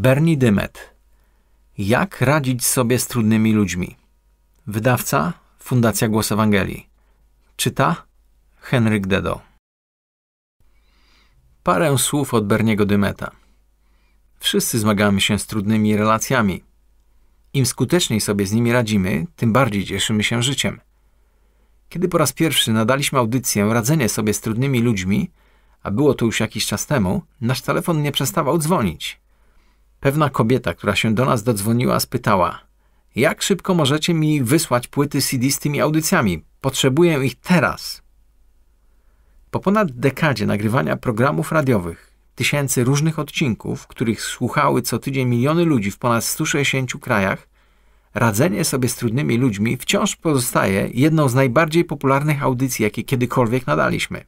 Bernie Dymet. Jak radzić sobie z trudnymi ludźmi? Wydawca Fundacja Głos Ewangelii. Czyta Henryk Dedo. Parę słów od Berniego Dymeta. Wszyscy zmagamy się z trudnymi relacjami. Im skuteczniej sobie z nimi radzimy, tym bardziej cieszymy się życiem. Kiedy po raz pierwszy nadaliśmy audycję Radzenie sobie z trudnymi ludźmi, a było to już jakiś czas temu, nasz telefon nie przestawał dzwonić. Pewna kobieta, która się do nas dodzwoniła, spytała: Jak szybko możecie mi wysłać płyty CD z tymi audycjami? Potrzebuję ich teraz. Po ponad dekadzie nagrywania programów radiowych, tysięcy różnych odcinków, których słuchały co tydzień miliony ludzi w ponad 160 krajach, radzenie sobie z trudnymi ludźmi wciąż pozostaje jedną z najbardziej popularnych audycji, jakie kiedykolwiek nadaliśmy.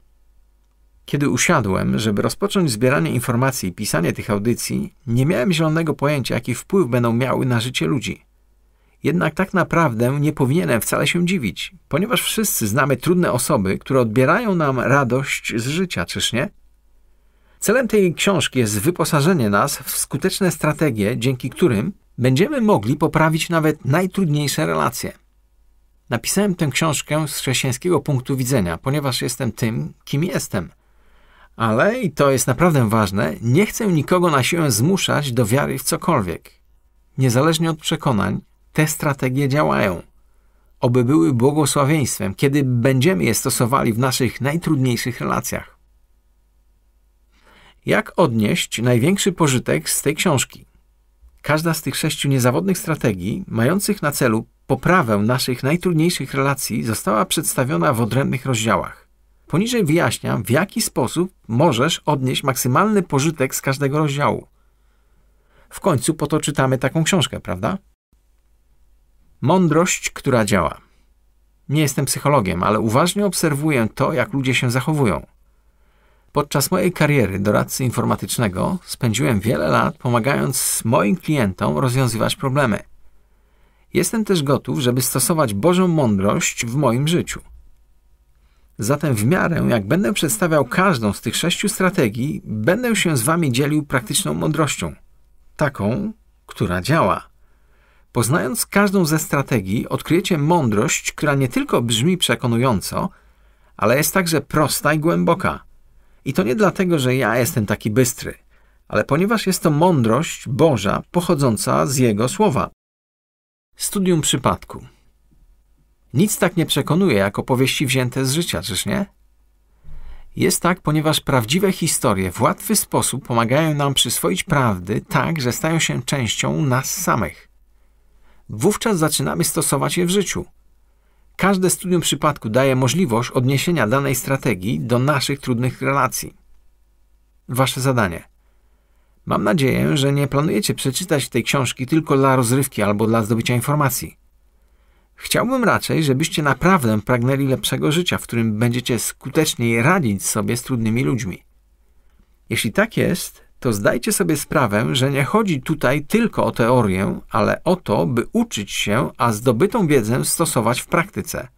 Kiedy usiadłem, żeby rozpocząć zbieranie informacji i pisanie tych audycji, nie miałem zielonego pojęcia, jaki wpływ będą miały na życie ludzi. Jednak tak naprawdę nie powinienem wcale się dziwić, ponieważ wszyscy znamy trudne osoby, które odbierają nam radość z życia, czyż nie? Celem tej książki jest wyposażenie nas w skuteczne strategie, dzięki którym będziemy mogli poprawić nawet najtrudniejsze relacje. Napisałem tę książkę z chrześcijańskiego punktu widzenia, ponieważ jestem tym, kim jestem – ale, i to jest naprawdę ważne, nie chcę nikogo na siłę zmuszać do wiary w cokolwiek. Niezależnie od przekonań, te strategie działają. Oby były błogosławieństwem, kiedy będziemy je stosowali w naszych najtrudniejszych relacjach. Jak odnieść największy pożytek z tej książki? Każda z tych sześciu niezawodnych strategii, mających na celu poprawę naszych najtrudniejszych relacji, została przedstawiona w odrębnych rozdziałach. Poniżej wyjaśniam, w jaki sposób możesz odnieść maksymalny pożytek z każdego rozdziału. W końcu po to czytamy taką książkę, prawda? Mądrość, która działa. Nie jestem psychologiem, ale uważnie obserwuję to, jak ludzie się zachowują. Podczas mojej kariery doradcy informatycznego spędziłem wiele lat pomagając moim klientom rozwiązywać problemy. Jestem też gotów, żeby stosować Bożą mądrość w moim życiu – Zatem w miarę jak będę przedstawiał każdą z tych sześciu strategii, będę się z Wami dzielił praktyczną mądrością. Taką, która działa. Poznając każdą ze strategii, odkryjecie mądrość, która nie tylko brzmi przekonująco, ale jest także prosta i głęboka. I to nie dlatego, że ja jestem taki bystry, ale ponieważ jest to mądrość Boża pochodząca z Jego słowa. Studium przypadku. Nic tak nie przekonuje, jak opowieści wzięte z życia, czyż nie? Jest tak, ponieważ prawdziwe historie w łatwy sposób pomagają nam przyswoić prawdy tak, że stają się częścią nas samych. Wówczas zaczynamy stosować je w życiu. Każde studium przypadku daje możliwość odniesienia danej strategii do naszych trudnych relacji. Wasze zadanie. Mam nadzieję, że nie planujecie przeczytać tej książki tylko dla rozrywki albo dla zdobycia informacji. Chciałbym raczej, żebyście naprawdę pragnęli lepszego życia, w którym będziecie skuteczniej radzić sobie z trudnymi ludźmi. Jeśli tak jest, to zdajcie sobie sprawę, że nie chodzi tutaj tylko o teorię, ale o to, by uczyć się, a zdobytą wiedzę stosować w praktyce.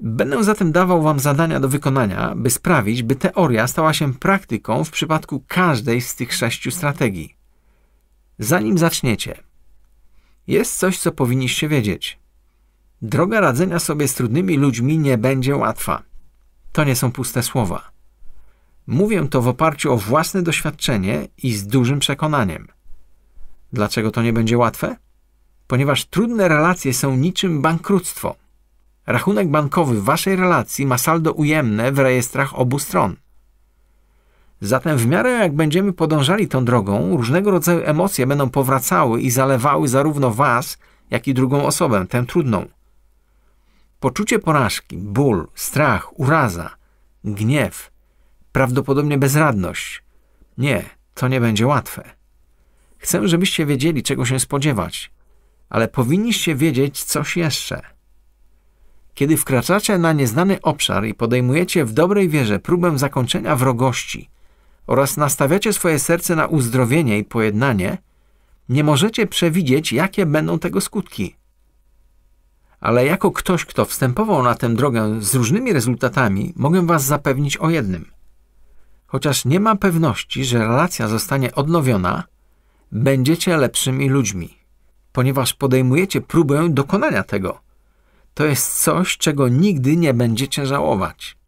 Będę zatem dawał Wam zadania do wykonania, by sprawić, by teoria stała się praktyką w przypadku każdej z tych sześciu strategii. Zanim zaczniecie, jest coś, co powinniście wiedzieć. Droga radzenia sobie z trudnymi ludźmi nie będzie łatwa. To nie są puste słowa. Mówię to w oparciu o własne doświadczenie i z dużym przekonaniem. Dlaczego to nie będzie łatwe? Ponieważ trudne relacje są niczym bankructwo. Rachunek bankowy waszej relacji ma saldo ujemne w rejestrach obu stron. Zatem w miarę jak będziemy podążali tą drogą, różnego rodzaju emocje będą powracały i zalewały zarówno was, jak i drugą osobę, tę trudną. Poczucie porażki, ból, strach, uraza, gniew, prawdopodobnie bezradność. Nie, to nie będzie łatwe. Chcę, żebyście wiedzieli, czego się spodziewać, ale powinniście wiedzieć coś jeszcze. Kiedy wkraczacie na nieznany obszar i podejmujecie w dobrej wierze próbę zakończenia wrogości oraz nastawiacie swoje serce na uzdrowienie i pojednanie, nie możecie przewidzieć, jakie będą tego skutki ale jako ktoś, kto wstępował na tę drogę z różnymi rezultatami, mogę Was zapewnić o jednym. Chociaż nie ma pewności, że relacja zostanie odnowiona, będziecie lepszymi ludźmi, ponieważ podejmujecie próbę dokonania tego. To jest coś, czego nigdy nie będziecie żałować.